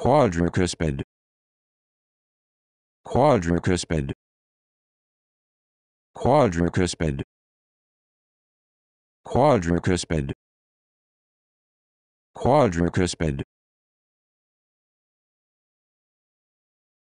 quadricuspid quadricuspid quadricuspid quadricuspid quadricuspid